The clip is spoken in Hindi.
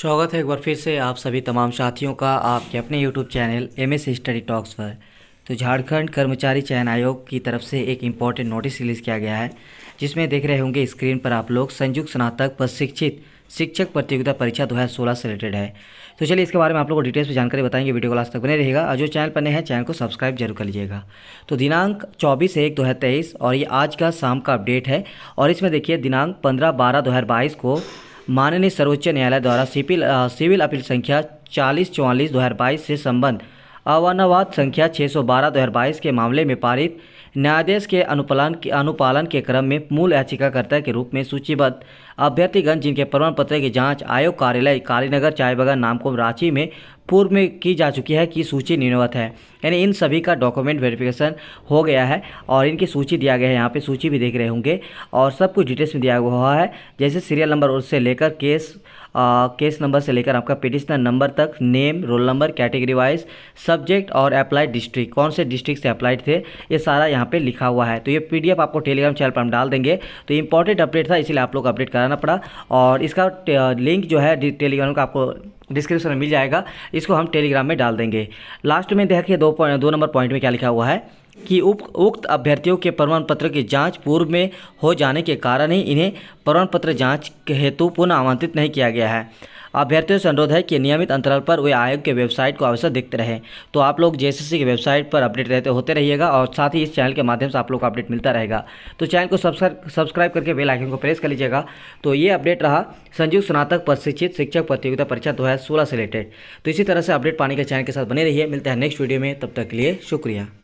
स्वागत है एक बार फिर से आप सभी तमाम साथियों का आपके अपने YouTube channel M S study talks पर तो झारखंड कर्मचारी चयन आयोग की तरफ से एक इम्पॉर्टेंट नोटिस रिलीज़ किया गया है जिसमें देख रहे होंगे स्क्रीन पर आप लोग संयुक्त स्नातक प्रशिक्षित शिक्षक प्रतियोगिता परीक्षा 2016 से रिलेटेड है तो चलिए इसके बारे में आप लोगों को डिटेल्स में जानकारी बताएंगे वीडियो को लास्ट तक बने रहेगा और जो चैनल पर नए हैं चैनल को सब्सक्राइब जरूर कर लीजिएगा तो दिनांक 24 एक दो और ये आज का शाम का अपडेट है और इसमें देखिए दिनांक 15 बारह दो को माननीय सर्वोच्च न्यायालय द्वारा सिविल सिविल अपील संख्या चालीस चौवालीस दो हज़ार बाईस से संबंध अवानवाद संख्या छः सौ हज़ार बाईस के मामले में पारित न्यायाधीश के अनुपालन के अनुपालन के क्रम में मूल याचिकाकर्ता के रूप में सूचीबद्ध अभ्यर्थीगण जिनके प्रमाण पत्र की जांच आयोग कार्यालय कालीनगर चायबगान नामकुम रांची में पूर्व में की जा चुकी है कि सूची निर्वत है यानी इन सभी का डॉक्यूमेंट वेरिफिकेशन हो गया है और इनकी सूची दिया गया है यहाँ पे सूची भी देख रहे होंगे और सब कुछ डिटेल्स में दिया हुआ है जैसे सीरियल नंबर उससे लेकर केस आ, केस नंबर से लेकर आपका पिटिशनर नंबर तक name roll number category wise subject और अप्लाइड डिस्ट्रिक्ट कौन से डिस्ट्रिक्ट से अप्लाइड थे ये सारा यहाँ पे लिखा हुआ है तो ये पीडीएफ आपको टेलीग्राम चैनल पर हम डाल देंगे तो इंपॉर्टेंट अपडेट था इसीलिए आप लोग अपडेट कराना पड़ा और इसका लिंक जो है टेलीग्राम का आपको डिस्क्रिप्शन में मिल जाएगा इसको हम टेलीग्राम में डाल देंगे लास्ट में देखिए दो दो नंबर पॉइंट में क्या लिखा हुआ है कि उप उक्त अभ्यर्थियों के प्रमाण पत्र की जांच पूर्व में हो जाने के कारण ही इन्हें प्रमाण पत्र जांच हेतु पुनः आमंत्रित नहीं किया गया है अभ्यर्थियों से अनुरोध है कि नियमित अंतराल पर वे आयोग के वेबसाइट को अवश्य देखते रहें तो आप लोग जे की वेबसाइट पर अपडेट रहते होते रहिएगा और साथ ही इस चैनल के माध्यम से आप लोग को अपडेट मिलता रहेगा तो चैनल को सब्सक्राइब करके बेल आइकन को प्रेस कर लीजिएगा तो ये अपडेट रहा संयुक्त स्नातक प्रशिक्षित शिक्षक प्रतियोगिता परीक्षा दो से रिलेटेड तो इसी तरह से अपडेट पाने के चैनल के साथ बने रहिए मिलते हैं नेक्स्ट वीडियो में तब तक के लिए शुक्रिया